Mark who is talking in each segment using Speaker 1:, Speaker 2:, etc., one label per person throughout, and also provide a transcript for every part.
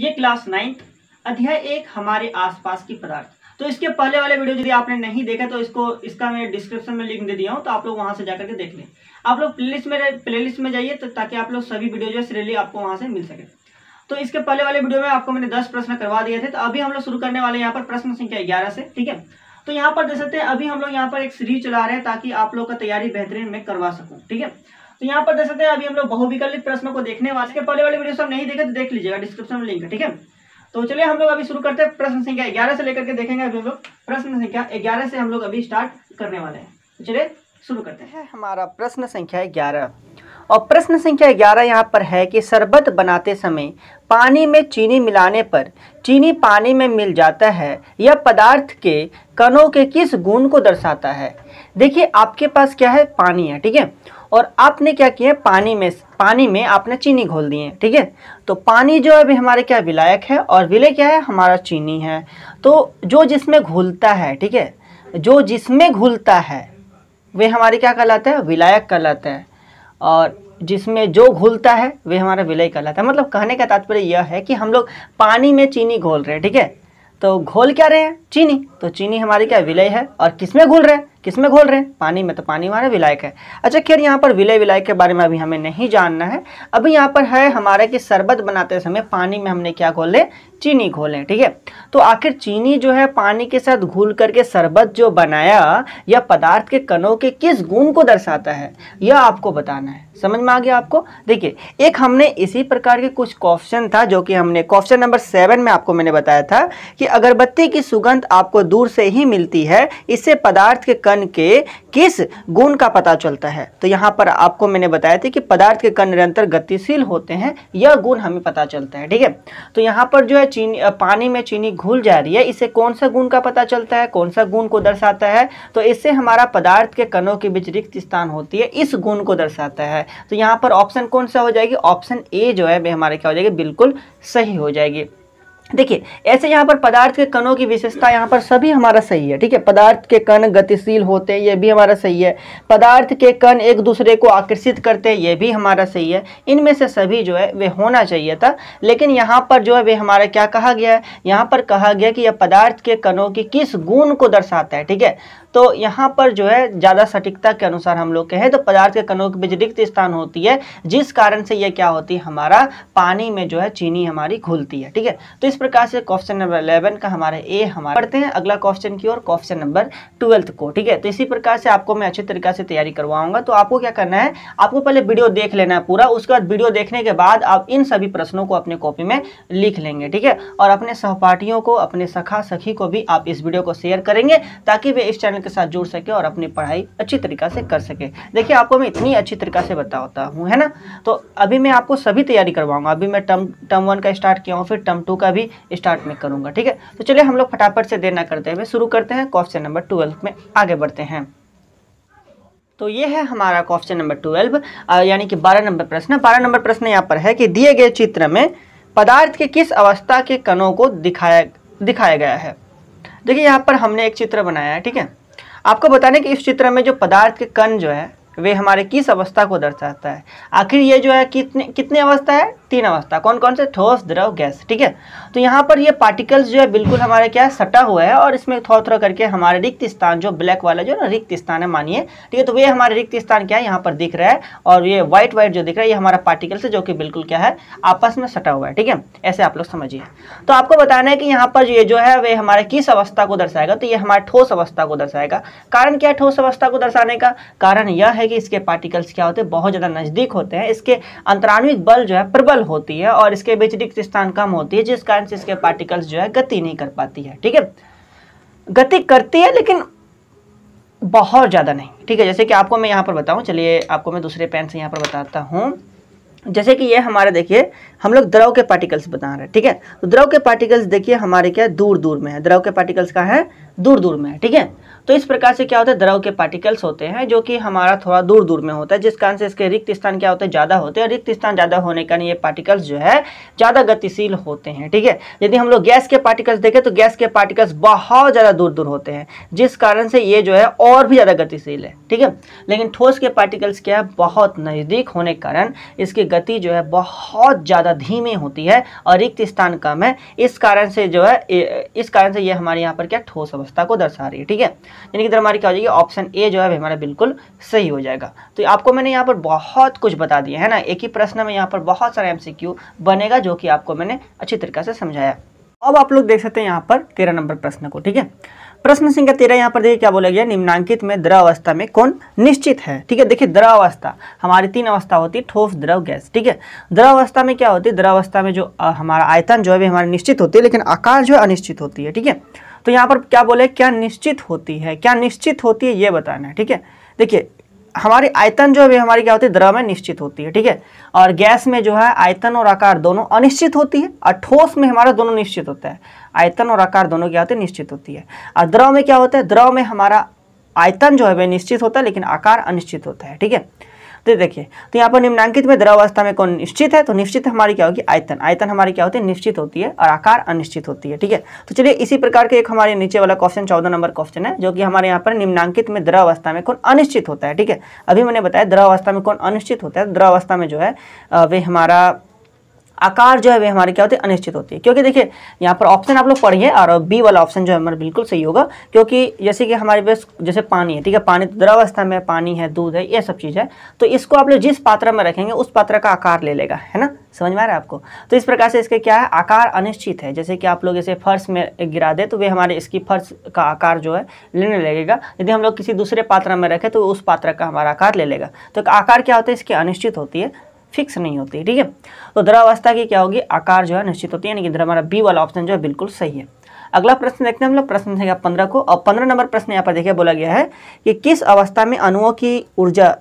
Speaker 1: ये class ninth अध्याय एक हमारे आसपास की पदार्थ तो इसके पहले वाले वीडियो यदि आपने नहीं देखा तो इसको इसका मैं डिस्क्रिप्शन में लिंक दे दिया हूँ तो आप लोग वहां से जाकर के देख लें आप लोग प्लेलिस्ट में प्लेलिस्ट में जाइए तो ताकि आप लोग सभी वीडियो जो है सीरियली आपको वहां से मिल सके तो इसके पहले वाले वीडियो में आपको मैंने दस प्रश्न करवा दिए थे तो अभी हम लोग शुरू करने वाले यहाँ पर प्रश्न संख्या ग्यारह से ठीक है तो यहाँ पर देख सकते हैं अभी हम लोग यहाँ पर एक सीरीज चला रहे हैं ताकि आप लोग का तैयारी बेहतरीन में करवा सकूँ ठीक है तो यहाँ पर देख सकते हैं अभी हम लोग बहुविकलित प्रश्न को देखने वाले पहले वाले वीडियो सब नहीं देखे तो देख लीजिएगा डिस्क्रिप्शन में लिंक ठीक है तो चलिए हम लोग अभी शुरू करते हैं प्रश्न संख्या ग्यारह से लेकर के देखेंगे अभी हम लोग प्रश्न संख्या ग्यारह से हम लोग अभी स्टार्ट करने वाले हैं तो चलिए शुरू करते हैं हमारा प्रश्न संख्या ग्यारह और प्रश्न संख्या ग्यारह यहाँ पर है कि शरबत बनाते समय पानी में चीनी मिलाने पर चीनी पानी में मिल जाता है यह पदार्थ के कणों के किस गुण को दर्शाता है देखिए आपके पास क्या है पानी है ठीक है और आपने क्या किया पानी में पानी में आपने चीनी घोल दिए ठीक है तो पानी जो है अभी हमारे क्या विलायक है और विलय क्या है हमारा चीनी है तो जो जिसमें घुलता है ठीक है जो जिसमें घुलता है वे हमारे क्या कहलाता है विलायक कहलाता है और जिसमें जो घुलता है वे हमारा विलय कहलाता है मतलब कहने का तात्पर्य यह है कि हम लोग पानी में चीनी घोल रहे हैं ठीक है तो घोल क्या रहे हैं चीनी तो चीनी हमारी क्या विलय है और किसमें घुल रहे हैं किस में घोल रहे हैं पानी में तो पानी हमारा विलायक है अच्छा खैर यहाँ पर विलय विलायक के बारे में अभी हमें नहीं जानना है अभी यहाँ पर है हमारे कि शरबत बनाते समय पानी में हमने क्या घोल लें चीनी घोले ठीक है तो आखिर चीनी जो है पानी के साथ घुल करके शरबत जो बनाया या पदार्थ के कणों के किस गुण को दर्शाता है यह आपको बताना है समझ में आ गया आपको देखिए एक हमने इसी प्रकार के कुछ क्वेश्चन था जो कि हमने क्वेश्चन नंबर सेवन में आपको मैंने बताया था कि अगरबत्ती की सुगंध आपको दूर से ही मिलती है इससे पदार्थ के कण कण के किस गुण का पता चलता है तो यहाँ पर आपको मैंने बताया था कि पदार्थ के कण निरंतर गतिशील होते हैं यह गुण हमें पता चलता है ठीक है तो यहाँ पर जो है चीनी पानी में चीनी घुल जा रही है इसे कौन सा गुण का पता चलता है कौन सा गुण को दर्शाता है तो इससे हमारा पदार्थ के कणों के बीच रिक्त स्थान होती है इस गुण को दर्शाता है तो यहाँ पर ऑप्शन कौन सा हो जाएगी ऑप्शन ए जो है हमारे क्या हो जाएगी बिल्कुल सही हो जाएगी देखिए ऐसे यहाँ पर पदार्थ के कणों की विशेषता यहाँ पर सभी हमारा सही है ठीक है पदार्थ के कण गतिशील होते हैं ये भी हमारा सही है पदार्थ के कण एक दूसरे को आकर्षित करते हैं ये भी हमारा सही है इनमें से सभी जो है वे होना चाहिए था लेकिन यहाँ पर जो है वे हमारा क्या कहा गया है यहाँ पर कहा गया कि यह पदार्थ के कणों की किस गुण को दर्शाता है ठीक है तो यहाँ पर जो है ज़्यादा सटीकता के अनुसार हम लोग कहें तो पदार्थ के कणों के बीच रिक्त स्थान होती है जिस कारण से यह क्या होती है हमारा पानी में जो है चीनी हमारी घुलती है ठीक है तो इस प्रकार से क्वेश्चन नंबर इलेवन का हमारा ए हमारा पढ़ते हैं अगला क्वेश्चन की ओर क्वेश्चन नंबर ट्वेल्थ को ठीक है तो इसी प्रकार से आपको मैं अच्छे तरीके से तैयारी करवाऊंगा तो आपको क्या करना है आपको पहले वीडियो देख लेना है पूरा उसके बाद वीडियो देखने के बाद आप इन सभी प्रश्नों को अपने कॉपी में लिख लेंगे ठीक है और अपने सहपाठियों को अपने सखा सखी को भी आप इस वीडियो को शेयर करेंगे ताकि वे इस चैनल के साथ जुड़ सके और अपनी पढ़ाई अच्छी तरीके से कर सके देखिए आपको मैं इतनी अच्छी तरीके से बताता हूँ है ना तो अभी मैं आपको सभी तैयारी करवाऊंगा अभी मैं टर्म टर्म वन का स्टार्ट किया हूँ फिर टर्म टू का भी स्टार्ट में करूंगा ठीक है तो चलिए हम लोग फटाफट से देना करते हुए शुरू करते हैं क्वेश्चन नंबर ट्वेल्व में आगे बढ़ते हैं तो ये है हमारा क्वेश्चन नंबर ट्वेल्व यानी कि बारह नंबर प्रश्न बारह नंबर प्रश्न यहाँ पर है कि दिए गए चित्र में पदार्थ के किस अवस्था के कणों को दिखाया दिखाया गया है देखिए यहाँ पर हमने एक चित्र बनाया है ठीक है आपको बताने कि इस चित्र में जो पदार्थ के कण जो है वे हमारे किस अवस्था को दर्शाता है आखिर ये जो है कितने कितने अवस्था है तीन अवस्था कौन कौन से ठोस द्रव गैस ठीक है तो यहाँ पर ये पार्टिकल्स जो है बिल्कुल हमारे क्या है सटा हुआ है और इसमें थोड़ा थोड़ा करके हमारे रिक्त स्थान जो ब्लैक वाला जो ना रिक्त स्थान है मानिए ठीक है तो वे हमारे रिक्त स्थान क्या है यहाँ पर दिख रहा है और ये व्हाइट व्हाइट जो दिख रहा है ये हमारा पार्टिकल्स है जो कि बिल्कुल क्या है आपस में सटा हुआ है ठीक है ऐसे आप लोग समझिए तो आपको बताना है कि यहाँ पर ये जो है वे हमारे किस अवस्था को दर्शाएगा तो ये हमारे ठोस अवस्था को दर्शाएगा कारण क्या है ठोस अवस्था को दर्शाने का कारण यह है है कि इसके पार्टिकल्स क्या होते हैं बहुत ज़्यादा नज़दीक होते हैं इसके अंतराणविक बल जो है प्रबल होती है और इसके व्यतिरिक्त स्थान कम होती है जिस कारण से इसके पार्टिकल्स जो है गति नहीं कर पाती है ठीक है गति करती है लेकिन बहुत ज़्यादा नहीं ठीक है जैसे कि आपको मैं यहाँ पर बताऊँ चलिए आपको मैं दूसरे पेन से यहाँ पर बताता हूँ जैसे कि ये हमारे देखिए हम लोग द्रव के पार्टिकल्स बता रहे हैं ठीक है तो द्रव के पार्टिकल्स देखिए हमारे क्या दूर दूर में है द्रव के पार्टिकल्स का है दूर दूर में ठीक है तो इस प्रकार से क्या होता है द्रव के पार्टिकल्स होते हैं जो कि हमारा थोड़ा दूर दूर में होता है जिस कारण से इसके रिक्त स्थान क्या होते हैं ज़्यादा होते हैं रिक्त स्थान ज़्यादा होने कारण ये पार्टिकल्स जो है ज़्यादा गतिशील होते हैं ठीक है यदि हम लोग गैस के पार्टिकल्स देखें तो गैस के पार्टिकल्स बहुत ज़्यादा दूर दूर होते हैं जिस कारण से ये जो है और भी ज़्यादा गतिशील है ठीक है लेकिन ठोस के पार्टिकल्स क्या है बहुत नज़दीक होने के कारण इसकी गति जो है बहुत ज़्यादा धीमी होती है और रिक्त स्थान कम है इस कारण से जो है इस कारण से ये हमारे यहाँ पर क्या ठोस अवस्था को दर्शा रही है ठीक है यानी कि इधर हमारी क्या हो जाएगी ऑप्शन ए जो है हमारा बिल्कुल सही हो जाएगा तो आपको मैंने यहाँ पर बहुत कुछ बता दिया है ना एक ही प्रश्न में यहाँ पर बहुत सारा एम बनेगा जो कि आपको मैंने अच्छी तरीके से समझाया अब आप लोग देख सकते हैं यहाँ पर तेरह नंबर प्रश्न को ठीक है प्रश्न संख्या तेरह यहाँ पर देखिए क्या बोला गया निम्नांकित में द्रव अवस्था में कौन निश्चित है ठीक है देखिए द्रव अवस्था हमारी तीन अवस्था होती है ठोस द्रव गैस ठीक है द्रव अवस्था में क्या होती है द्रव अवस्था में जो हमारा आयतन जो है हमारा निश्चित होती है लेकिन आकार जो है अनिश्चित होती है ठीक है तो यहाँ पर क्या बोले क्या निश्चित होती है क्या निश्चित होती है ये बताना है ठीक है देखिए हमारी आयतन जो है हमारी क्या होती है द्रव में निश्चित होती है ठीक है और गैस में जो है आयतन और आकार दोनों अनिश्चित होती है और ठोस में हमारा दोनों निश्चित होता है आयतन और आकार दोनों क्या होते हैं निश्चित होती है और द्रव में क्या होता है द्रव में हमारा आयतन जो है वह निश्चित होता है लेकिन आकार अनिश्चित होता है ठीक है तो देखिए तो यहाँ पर निम्नांकित में द्रवावस्था में कौन निश्चित है तो निश्चित हमारी क्या होगी आयतन आयतन हमारी क्या होती है निश्चित होती है और आकार अनिश्चित होती है ठीक है तो चलिए इसी प्रकार के एक हमारे नीचे वाला क्वेश्चन चौदह नंबर क्वेश्चन है जो कि हमारे यहाँ पर निम्नांकित में द्रवावस्था में कौन अनिश्चित होता है ठीक है अभी मैंने बताया द्रवावस्था में कौन अनिश्चित होता है तो द्रवावस्था में जो है वे हमारा आकार जो है वे हमारे क्या होते हैं अनिश्चित होती है क्योंकि देखिए यहाँ पर ऑप्शन आप लोग पढ़िए और बी वाला ऑप्शन जो है हमारा बिल्कुल सही होगा क्योंकि जैसे कि हमारे पास जैसे पानी है ठीक है पानी तो द्रवावस्था में पानी है दूध है ये सब चीज़ है तो इसको आप लोग जिस पात्र में रखेंगे उस पात्र का आकार ले लेगा है ना समझ में आ रहा है आपको तो इस प्रकार से इसके क्या है आकार अनिश्चित है जैसे कि आप लोग इसे फर्श में गिरा दे तो वे हमारे इसकी फर्श का आकार जो है लेने लगेगा यदि हम लोग किसी दूसरे पात्र में रखें तो उस पात्र का हमारा आकार ले लेगा तो आकार क्या होता है इसकी अनिश्चित होती है फिक्स नहीं होती ठीक है तो द्रवावस्था की क्या होगी आकार जो है निश्चित होती है यानी कि हमारा बी वाला ऑप्शन जो है बिल्कुल सही है अगला प्रश्न देखते हैं हम लोग प्रश्न संख्या पंद्रह को और पंद्रह नंबर प्रश्न यहाँ पर देखिए बोला गया है कि किस अवस्था में अणुओं की ऊर्जा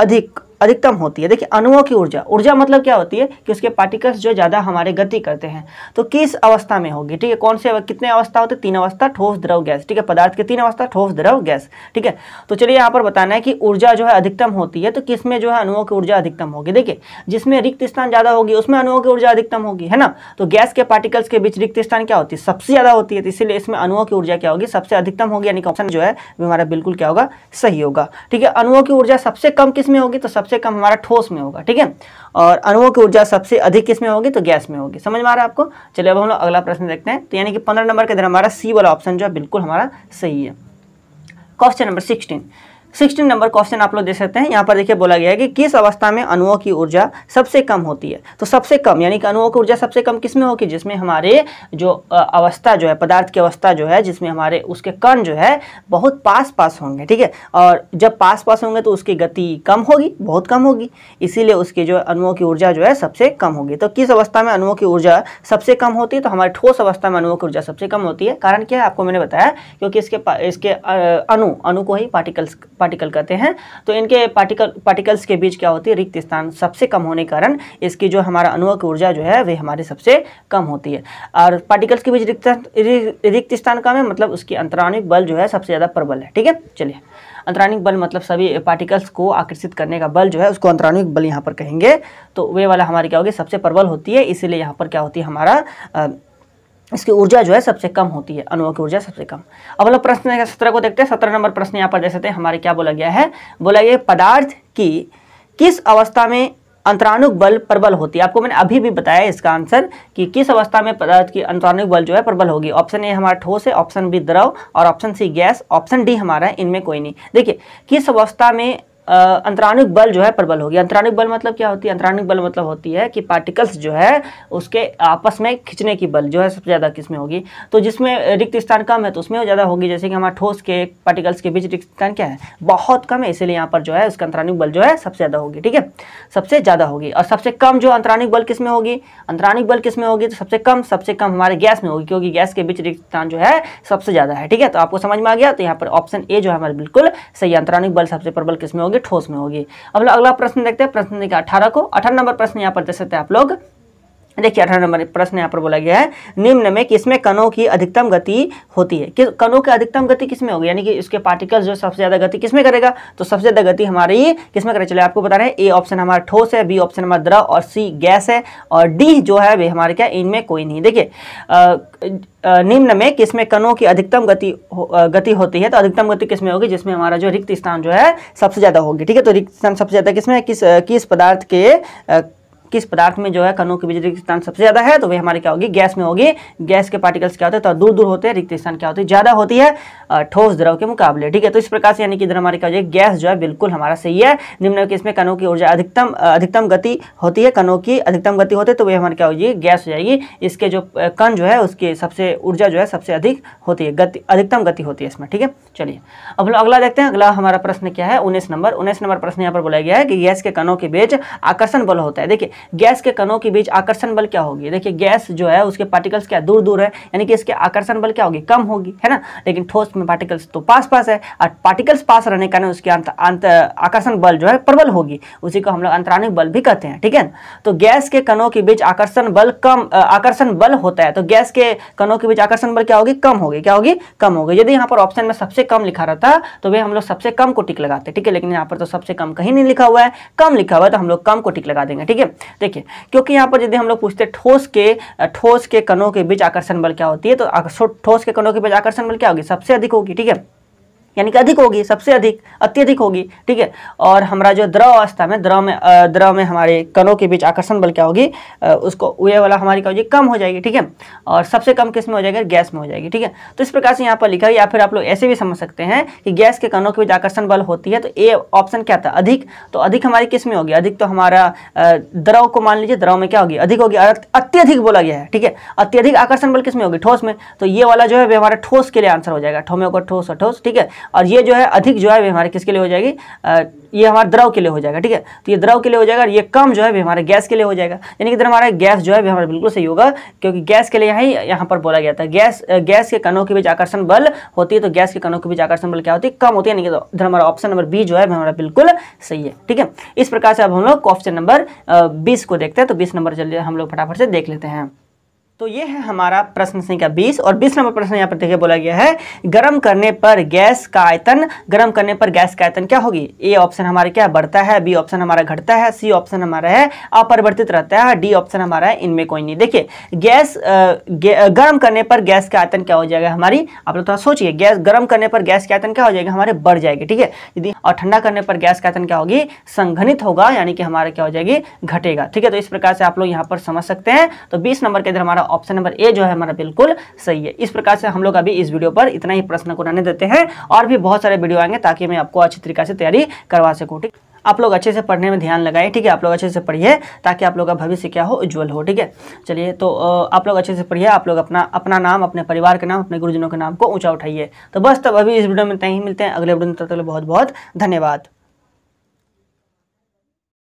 Speaker 1: अधिक अधिकतम होती है देखिए अणुओं की ऊर्जा ऊर्जा मतलब क्या होती है कि उसके पार्टिकल्स जो ज़्यादा हमारे गति करते हैं तो किस अवस्था में होगी ठीक है कौन से कितने अवस्था होते तीन अवस्था ठोस द्रव गैस ठीक है पदार्थ के तीन अवस्था ठोस द्रव गैस ठीक है तो चलिए यहाँ पर बताना है कि ऊर्जा जो है अधिकतम होती है तो किस में जो है अनुओं की ऊर्जा अधिकतम होगी देखिए जिसमें रिक्त स्थान ज़्यादा होगी उसमें अनुओं की ऊर्जा अधिकतम होगी है ना तो गैस के पार्टिकल्स के बीच रिक्त स्थान क्या होती है सबसे ज़्यादा होती है तो इसीलिए इसमें अनुओं की ऊर्जा क्या होगी सबसे अधिकतम होगी यानी ऑप्शन जो है हमारा बिल्कुल क्या होगा सही होगा ठीक है अनुओं की ऊर्जा सबसे कम किस में होगी तो सबसे कम हमारा ठोस में होगा ठीक है और अणुओं की ऊर्जा सबसे अधिक किस में होगी तो गैस में होगी समझ में आ रहा है आपको चलिए अब हम लोग अगला प्रश्न देखते हैं तो यानी कि पंद्रह नंबर के अंदर हमारा सी वाला ऑप्शन जो है बिल्कुल हमारा सही है question number sixteen sixteen number question आप लोग दे सकते हैं यहाँ पर देखिए बोला गया है कि किस अवस्था में अनुओं की ऊर्जा सबसे कम होती है तो सबसे कम यानी कि अनुओं की ऊर्जा सबसे कम किस में होगी जिसमें हमारे जो अवस्था जो है पदार्थ की अवस्था जो है जिसमें हमारे उसके कण जो है बहुत पास पास होंगे ठीक है और जब पास पास होंगे तो उसकी गति कम होगी बहुत कम होगी इसीलिए उसकी जो अनुओं की ऊर्जा जो है सबसे कम होगी तो किस अवस्था में अनुओं की ऊर्जा सबसे कम होती है तो हमारे ठोस अवस्था में अनुओं की ऊर्जा सबसे कम होती है कारण क्या है आपको मैंने बताया क्योंकि इसके इसके अनु अनु को ही पार्टिकल्स पार्टिकल कहते हैं तो इनके पार्टिकल पार्टिकल्स के बीच क्या होती है रिक्त स्थान सबसे कम होने के कारण इसकी जो हमारा अनुवक ऊर्जा जो है वे हमारी सबसे कम होती है और पार्टिकल्स के बीच रिक्त रिक्त स्थान कम है मतलब उसकी अंतराणिक बल जो है सबसे ज़्यादा प्रबल है ठीक है चलिए अंतरानिक बल मतलब सभी पार्टिकल्स को आकर्षित करने का बल जो है उसको अंतरानिक बल यहाँ पर कहेंगे तो वे वाला हमारी क्या होगी सबसे प्रबल होती है इसीलिए यहाँ पर क्या होती है हमारा इसकी ऊर्जा जो है सबसे कम होती है अनुओं की ऊर्जा सबसे कम अब हम प्रश्न सत्रह को देखते हैं सत्रह नंबर प्रश्न यहाँ पर दे सकते हैं हमारे क्या बोला गया है बोला गया पदार्थ की किस अवस्था में अंतरानुक बल प्रबल होती है आपको मैंने अभी भी बताया इसका आंसर कि किस अवस्था में पदार्थ की अंतरानुक बल जो है प्रबल होगी ऑप्शन ए हमारा ठोस है ऑप्शन बी द्रव और option C gas option D हमारा है इनमें कोई नहीं देखिए किस अवस्था में अंतरानिक बल जो है प्रबल होगी अंतरानिक बल मतलब क्या होती है अंतरानिक बल मतलब होती है कि पार्टिकल्स जो है उसके आपस में खींचने की बल जो है सबसे ज़्यादा किस में होगी तो जिसमें रिक्त स्थान कम है तो उसमें ज़्यादा होगी जैसे कि हमारे ठोस के पार्टिकल्स के बीच रिक्त स्थान क्या है बहुत कम है इसीलिए यहाँ पर जो है उसका अंतरानिक बल जो है सबसे ज़्यादा होगी ठीक है सबसे ज़्यादा होगी और सबसे कम जो अंतरानिक बल किस में होगी अंतरानिक बल किस में होगी तो सबसे कम सबसे कम हमारे गैस में होगी क्योंकि गैस के बीच रिक्त स्थान जो है सबसे ज़्यादा है ठीक है तो आपको समझ में आ गया तो यहाँ पर ऑप्शन ए जो है हमारे बिल्कुल सही अंतरानिक बल सबसे प्रबल किस में होगी होगी ठोस में होगी अब अगला प्रश्न देखते हैं प्रश्न अठारह को अठारह नंबर प्रश्न यहाँ पर दे सकते हैं आप लोग देखिए अठारह नंबर प्रश्न यहाँ पर बोला गया है निम्न में किसमें कणों की अधिकतम गति होती है कि कणों की अधिकतम गति किसमें होगी यानी कि इसके पार्टिकल्स जो सबसे ज़्यादा गति किसमें करेगा तो सबसे ज़्यादा गति हमारी किसमें करे चले आपको बता रहे हैं ए ऑप्शन हमारा ठोस है बी ऑप्शन हमारा द्रव और सी गैस है और डी जो है वे हमारे क्या इनमें कोई नहीं देखिए निम्न में किसमें कणों की अधिकतम गति गति होती है तो अधिकतम गति किसमें होगी जिसमें हमारा जो रिक्त स्थान जो है सबसे ज़्यादा होगी ठीक है तो रिक्त स्थान सबसे ज़्यादा किसमें किस किस पदार्थ के किस पदार्थ में जो है कणों के बीच रिक्त स्थान सबसे ज्यादा है तो वे हमारे क्या होगी गैस में होगी गैस के पार्टिकल्स क्या होते हैं तो दूर दूर होते हैं रिक्त स्थान क्या होती है ज्यादा होती है ठोस द्रव के मुकाबले ठीक है तो इस प्रकार से यानी कि इधर हमारे क्या हो जाए गैस जो है बिल्कुल हमारा सही है निम्न इसमें कनों की ऊर्जा अधिकतम अधिकतम गति होती है कनों की अधिकतम गति होती है तो वे हमारे क्या हो जाएगी गैस हो जाएगी इसके जो कण जो है उसकी सबसे ऊर्जा जो है सबसे अधिक होती है गति अधिकतम गति होती है इसमें ठीक है चलिए अब अगला देखते हैं अगला हमारा प्रश्न क्या है उन्नीस नंबर उन्नीस नंबर प्रश्न यहाँ पर बोला गया है कि गैस के कनों के बीच आकर्षण बल होता है देखिए गैस के कणों के बीच आकर्षण बल क्या होगी देखिए गैस जो है उसके पार्टिकल्स क्या दूर दूर है यानी कि इसके आकर्षण बल क्या होगी कम होगी है ना लेकिन ठोस में पार्टिकल्स तो पास पास है और पार्टिकल्स पास रहने कारण उसके अंत अंत आकर्षण बल जो है प्रबल होगी उसी को हम लोग अंतरानिक बल भी कहते हैं ठीक है तो गैस के कणों के बीच आकर्षण बल कम आकर्षण बल होता है तो गैस के कणों के बीच आकर्षण बल क्या होगी कम होगी क्या होगी कम होगी यदि यहाँ पर ऑप्शन में सबसे कम लिखा रहता तो वे हम लोग सबसे कम को टिक लगाते ठीक है लेकिन यहाँ पर तो सबसे कम कहीं नहीं लिखा हुआ है कम लिखा हुआ है तो हम लोग कम को टिक लगा देंगे ठीक है देखिए क्योंकि यहाँ पर यदि हम लोग पूछते ठोस के ठोस के कणों के बीच आकर्षण बल क्या होती है तो ठोस के कणों के बीच आकर्षण बल क्या होगी सबसे अधिक होगी ठीक है यानी कि अधिक होगी सबसे अधिक अत्यधिक होगी ठीक है और हमारा जो द्रव अवस्था में द्रव में द्रव में हमारे कणों के बीच आकर्षण बल क्या होगी उसको वे वाला हमारी क्या होगी कम हो जाएगी ठीक है और सबसे कम किस में हो जाएगा गैस में हो जाएगी ठीक है तो इस प्रकार से यहाँ पर लिखा है या फिर आप लोग ऐसे भी समझ सकते हैं कि गैस के कणों के बीच आकर्षण बल होती है तो ए ऑप्शन क्या था अधिक तो अधिक हमारी किस में होगी अधिक तो हमारा द्रव को मान लीजिए द्रव में क्या होगी अधिक होगी अत्यधिक बोला गया है ठीक है अत्यधिक आकर्षण बल किस में होगी ठोस में तो ये वाला जो है हमारे ठोस के लिए आंसर हो जाएगा ठोमे को ठोस ठोस ठीक है और ये जो है अधिक जो है हमारे किसके लिए हो जाएगी आ, ये हमारे द्रव के लिए हो जाएगा ठीक है तो ये द्रव के लिए हो जाएगा और ये कम जो है वे हमारे गैस के लिए हो जाएगा यानी कि इधर हमारा गैस जो है हमारा बिल्कुल सही होगा क्योंकि गैस के लिए यहाँ यहाँ पर बोला गया था गैस गैस के कणों के बीच आकर्षण बल होती है तो गैस के कणों के बीच आकर्षण बल क्या होती है कम होती है यानी कि इधर हमारा ऑप्शन नंबर बी जो है हमारा बिल्कुल सही है ठीक है इस प्रकार से अब हम लोग क्वेश्चन नंबर बीस को देखते हैं तो बीस नंबर चलिए हम लोग फटाफट से देख लेते हैं तो ये है हमारा प्रश्न संख्या 20 और 20 नंबर प्रश्न यहाँ पर देखिए बोला गया है गर्म करने पर गैस का आयतन गर्म करने पर गैस का आयतन क्या होगी ए ऑप्शन हमारा क्या बढ़ता है बी ऑप्शन हमारा घटता है सी ऑप्शन हमारा है अपरिवर्तित रहता है डी ऑप्शन हमारा है इनमें कोई नहीं देखिए गैस गर्म करने पर गैस का आयतन क्या हो जाएगा हमारी आप लोग थोड़ा सोचिए गैस गर्म करने पर गैस का आयतन क्या हो जाएगा हमारे बढ़ जाएगी ठीक है यदि और ठंडा करने पर गैस का आयतन क्या होगी संघनित होगा यानी कि हमारा क्या हो जाएगी घटेगा ठीक है तो इस प्रकार से आप लोग यहाँ पर समझ सकते हैं तो बीस नंबर के अंदर हमारा ऑप्शन नंबर ए जो है हमारा बिल्कुल सही है इस प्रकार से हम लोग अभी इस वीडियो पर इतना ही प्रश्न को रहने देते हैं और भी बहुत सारे वीडियो आएंगे ताकि मैं आपको अच्छी तरीके से तैयारी करवा सकूँ ठीक आप लोग अच्छे से पढ़ने में ध्यान लगाएं ठीक है आप लोग अच्छे से पढ़िए ताकि आप लोग का भविष्य क्या हो उज्ज्वल हो ठीक है चलिए तो आप लोग अच्छे से पढ़िए आप लोग अपना अपना नाम अपने परिवार के नाम अपने गुरुजनों के नाम को ऊंचा उठाइए तो बस तब अभी इस वीडियो में तय ही मिलते हैं अगले वीडियो में तब तक तो बहुत बहुत धन्यवाद